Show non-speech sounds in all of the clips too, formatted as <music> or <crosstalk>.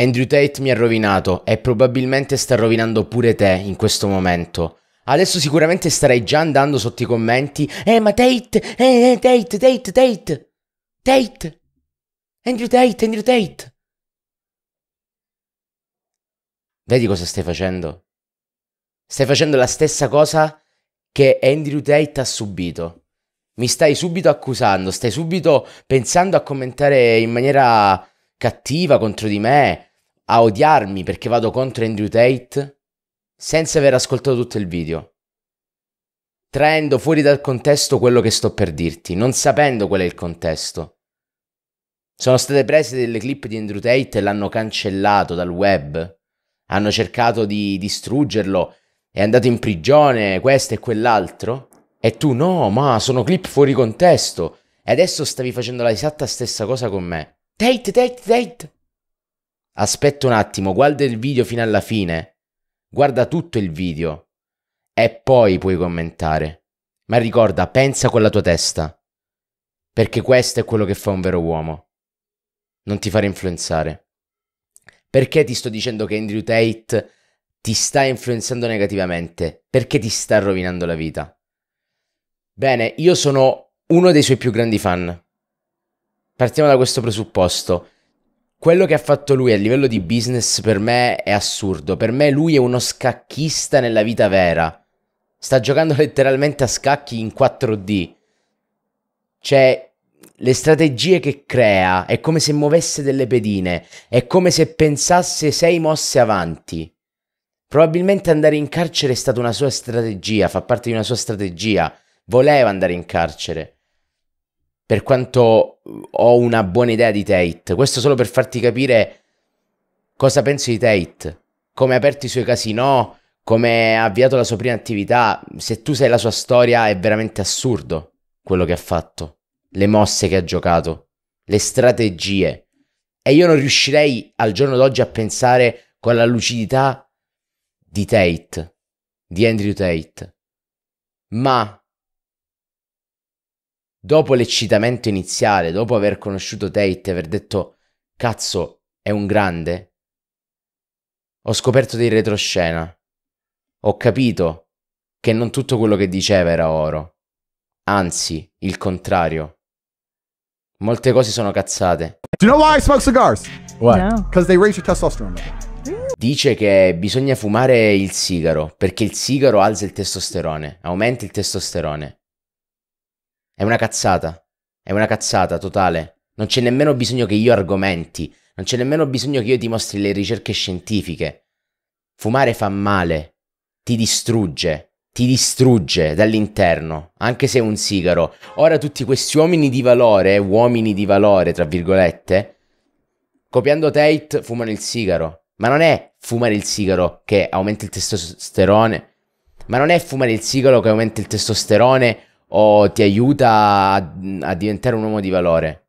Andrew Tate mi ha rovinato e probabilmente sta rovinando pure te in questo momento. Adesso sicuramente starei già andando sotto i commenti. Eh, ma Tate, eh, eh, Tate, Tate, Tate, Tate, Andrew Tate, Andrew Tate. Vedi cosa stai facendo? Stai facendo la stessa cosa che Andrew Tate ha subito. Mi stai subito accusando, stai subito pensando a commentare in maniera cattiva contro di me, a odiarmi perché vado contro Andrew Tate senza aver ascoltato tutto il video. Traendo fuori dal contesto quello che sto per dirti, non sapendo qual è il contesto. Sono state prese delle clip di Andrew Tate e l'hanno cancellato dal web. Hanno cercato di distruggerlo, è andato in prigione, questo e quell'altro. E tu no, ma sono clip fuori contesto. E adesso stavi facendo la esatta stessa cosa con me. Tate, Tate, Tate. Aspetta un attimo, guarda il video fino alla fine. Guarda tutto il video. E poi puoi commentare. Ma ricorda, pensa con la tua testa. Perché questo è quello che fa un vero uomo. Non ti fare influenzare. Perché ti sto dicendo che Andrew Tate ti sta influenzando negativamente? Perché ti sta rovinando la vita? Bene, io sono uno dei suoi più grandi fan. Partiamo da questo presupposto. Quello che ha fatto lui a livello di business per me è assurdo. Per me lui è uno scacchista nella vita vera. Sta giocando letteralmente a scacchi in 4D. Cioè, le strategie che crea è come se muovesse delle pedine, è come se pensasse sei mosse avanti. Probabilmente andare in carcere è stata una sua strategia, fa parte di una sua strategia. Voleva andare in carcere per quanto ho una buona idea di Tate. Questo solo per farti capire cosa penso di Tate, come ha aperto i suoi casino, come ha avviato la sua prima attività. Se tu sai la sua storia è veramente assurdo quello che ha fatto, le mosse che ha giocato, le strategie. E io non riuscirei al giorno d'oggi a pensare con la lucidità di Tate, di Andrew Tate. Ma dopo l'eccitamento iniziale, dopo aver conosciuto Tate e aver detto cazzo, è un grande, ho scoperto dei retroscena. Ho capito che non tutto quello che diceva era oro. Anzi, il contrario. Molte cose sono cazzate. Do you know why I smoke cigars? Why? Because no. they raise your testosterone. Dice che bisogna fumare il sigaro perché il sigaro alza il testosterone, aumenta il testosterone. È una cazzata. È una cazzata totale. Non c'è nemmeno bisogno che io argomenti. Non c'è nemmeno bisogno che io ti mostri le ricerche scientifiche. Fumare fa male. Ti distrugge. Ti distrugge dall'interno, anche se è un sigaro. Ora tutti questi uomini di valore, uomini di valore, tra virgolette, copiando Tate fumano il sigaro. Ma non è fumare il sigaro che aumenta il testosterone. Ma non è fumare il sigaro che aumenta il testosterone o ti aiuta a, a diventare un uomo di valore.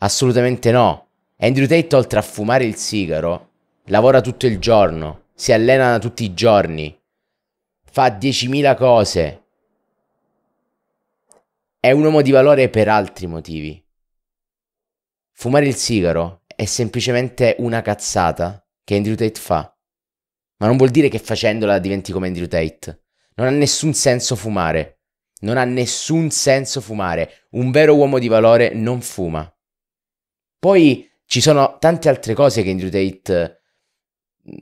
Assolutamente no. Andrew Tate, oltre a fumare il sigaro, lavora tutto il giorno, si allena tutti i giorni, fa 10.000 cose. È un uomo di valore per altri motivi. Fumare il sigaro è semplicemente una cazzata che Andrew Tate fa. Ma non vuol dire che facendola diventi come Andrew Tate. Non ha nessun senso fumare. Non ha nessun senso fumare. Un vero uomo di valore non fuma. Poi ci sono tante altre cose che Andrew Tate mm,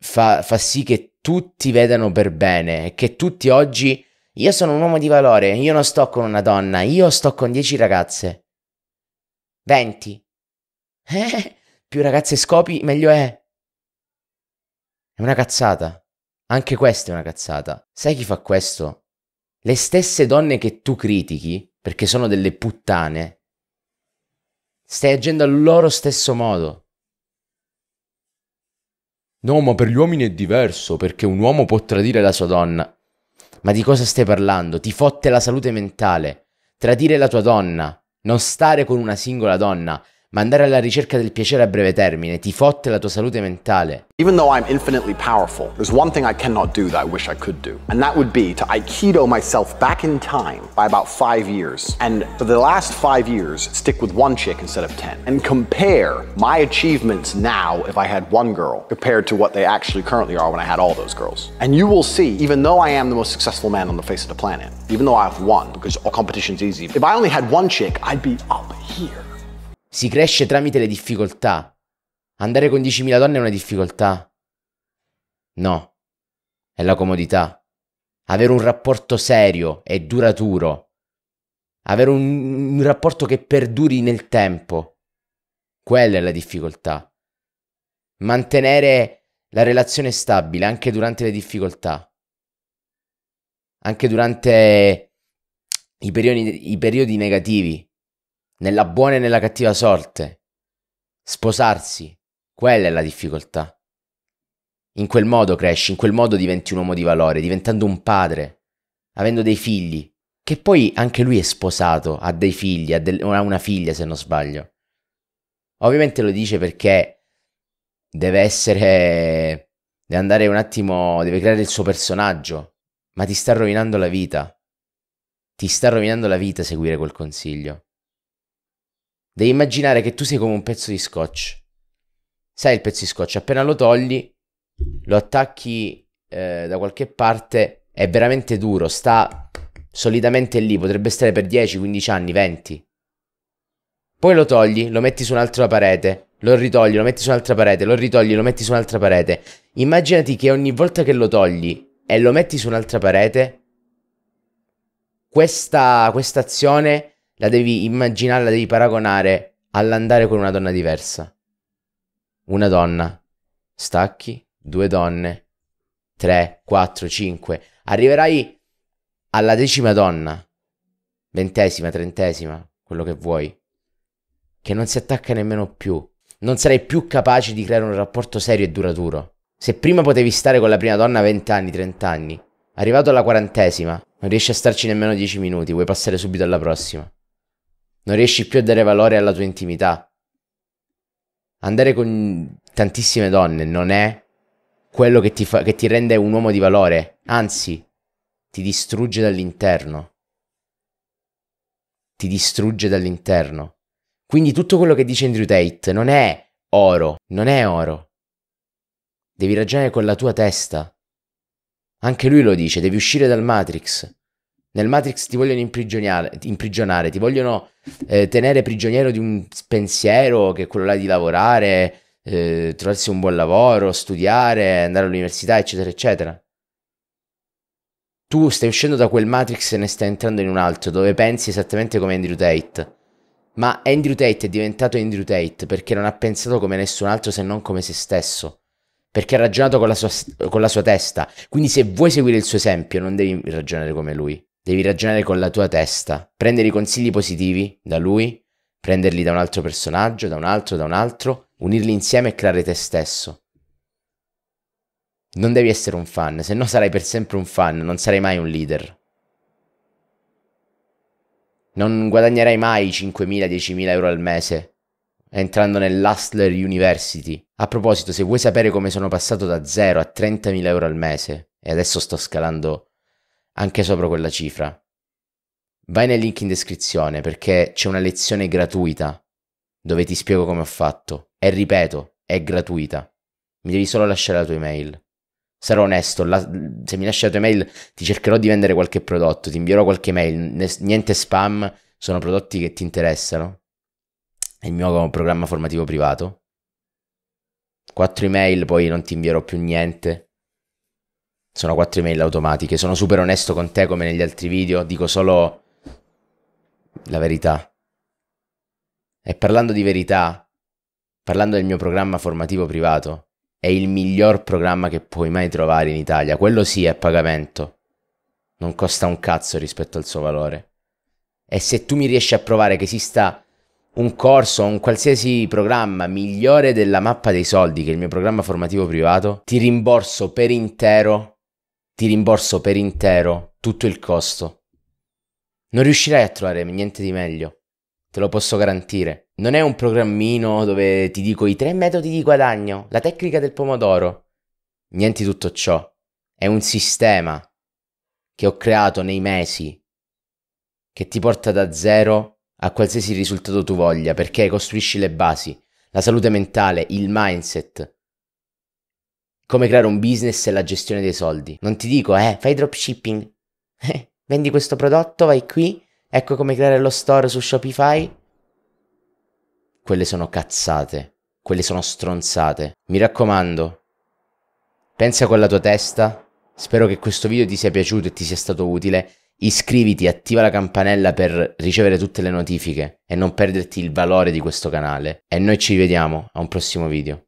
fa, fa sì che tutti vedano per bene, che tutti oggi... Io sono un uomo di valore, io non sto con una donna, io sto con 10 ragazze. 20. Eh, più ragazze scopi, meglio è. È una cazzata. Anche questa è una cazzata. Sai chi fa questo? le stesse donne che tu critichi, perché sono delle puttane, stai agendo al loro stesso modo. No, ma per gli uomini è diverso, perché un uomo può tradire la sua donna. Ma di cosa stai parlando? Ti fotte la salute mentale. Tradire la tua donna, non stare con una singola donna, ma andare alla ricerca del piacere a breve termine ti fotte la tua salute mentale. Even though I'm infinitely powerful, there's one thing I cannot do that I wish I could do. And that would be to Aikido myself back in time by about five years. And for the last five years, stick with one chick instead of ten. And compare my achievements now if I had one girl compared to what they actually currently are when I had all those girls. And you will see, even though I am the most successful man on the face of the planet, even though I have one, because all competition's easy, if I only had one chick, I'd be up here. Si cresce tramite le difficoltà. Andare con 10.000 donne è una difficoltà. No, è la comodità. Avere un rapporto serio e duraturo. Avere un, un rapporto che perduri nel tempo. Quella è la difficoltà. Mantenere la relazione stabile anche durante le difficoltà. Anche durante i periodi, i periodi negativi nella buona e nella cattiva sorte. Sposarsi, quella è la difficoltà. In quel modo cresci, in quel modo diventi un uomo di valore, diventando un padre, avendo dei figli, che poi anche lui è sposato, ha dei figli, ha, del- ha una figlia se non sbaglio. Ovviamente lo dice perché deve essere... deve andare un attimo, deve creare il suo personaggio, ma ti sta rovinando la vita. Ti sta rovinando la vita seguire quel consiglio. Devi immaginare che tu sei come un pezzo di scotch. Sai il pezzo di scotch, appena lo togli, lo attacchi eh, da qualche parte, è veramente duro, sta solidamente lì, potrebbe stare per 10, 15 anni, 20. Poi lo togli, lo metti su un'altra parete, lo ritogli, lo metti su un'altra parete, lo ritogli, lo metti su un'altra parete. Immaginati che ogni volta che lo togli e lo metti su un'altra parete, questa, questa azione la devi immaginare, la devi paragonare all'andare con una donna diversa. Una donna, stacchi, due donne, tre, quattro, cinque. Arriverai alla decima donna, ventesima, trentesima, quello che vuoi, che non si attacca nemmeno più. Non sarai più capace di creare un rapporto serio e duraturo. Se prima potevi stare con la prima donna a 20 anni, 30 anni, arrivato alla quarantesima, non riesci a starci nemmeno 10 minuti, vuoi passare subito alla prossima non riesci più a dare valore alla tua intimità. Andare con tantissime donne non è quello che ti, fa, che ti rende un uomo di valore, anzi, ti distrugge dall'interno. Ti distrugge dall'interno. Quindi tutto quello che dice Andrew Tate non è oro, non è oro. Devi ragionare con la tua testa. Anche lui lo dice, devi uscire dal Matrix. Nel Matrix ti vogliono imprigionare, imprigionare ti vogliono eh, tenere prigioniero di un pensiero che è quello là di lavorare, eh, trovarsi un buon lavoro, studiare, andare all'università, eccetera, eccetera. Tu stai uscendo da quel Matrix e ne stai entrando in un altro, dove pensi esattamente come Andrew Tate. Ma Andrew Tate è diventato Andrew Tate perché non ha pensato come nessun altro se non come se stesso. Perché ha ragionato con la sua, con la sua testa. Quindi se vuoi seguire il suo esempio non devi ragionare come lui. Devi ragionare con la tua testa, prendere i consigli positivi da lui, prenderli da un altro personaggio, da un altro, da un altro, unirli insieme e creare te stesso. Non devi essere un fan, se no sarai per sempre un fan, non sarai mai un leader. Non guadagnerai mai 5.000-10.000 euro al mese entrando nell'Hustler University. A proposito, se vuoi sapere come sono passato da 0 a 30.000 euro al mese, e adesso sto scalando anche sopra quella cifra. Vai nel link in descrizione perché c'è una lezione gratuita dove ti spiego come ho fatto. E ripeto, è gratuita. Mi devi solo lasciare la tua email. Sarò onesto, la, se mi lasci la tua email ti cercherò di vendere qualche prodotto, ti invierò qualche mail, niente spam, sono prodotti che ti interessano. È il mio programma formativo privato. Quattro email, poi non ti invierò più niente. Sono quattro email automatiche. Sono super onesto con te come negli altri video. Dico solo la verità. E parlando di verità, parlando del mio programma formativo privato, è il miglior programma che puoi mai trovare in Italia. Quello sì è a pagamento. Non costa un cazzo rispetto al suo valore. E se tu mi riesci a provare che esista un corso, o un qualsiasi programma migliore della mappa dei soldi che è il mio programma formativo privato, ti rimborso per intero ti rimborso per intero tutto il costo. Non riuscirai a trovare niente di meglio, te lo posso garantire. Non è un programmino dove ti dico i tre metodi di guadagno, la tecnica del pomodoro. Niente di tutto ciò. È un sistema che ho creato nei mesi che ti porta da zero a qualsiasi risultato tu voglia perché costruisci le basi, la salute mentale, il mindset, come creare un business e la gestione dei soldi. Non ti dico, eh, fai dropshipping. <laughs> Eh, vendi questo prodotto, vai qui, ecco come creare lo store su Shopify. Quelle sono cazzate. Quelle sono stronzate. Mi raccomando, pensa con la tua testa. Spero che questo video ti sia piaciuto e ti sia stato utile. Iscriviti, attiva la campanella per ricevere tutte le notifiche e non perderti il valore di questo canale. E noi ci vediamo a un prossimo video.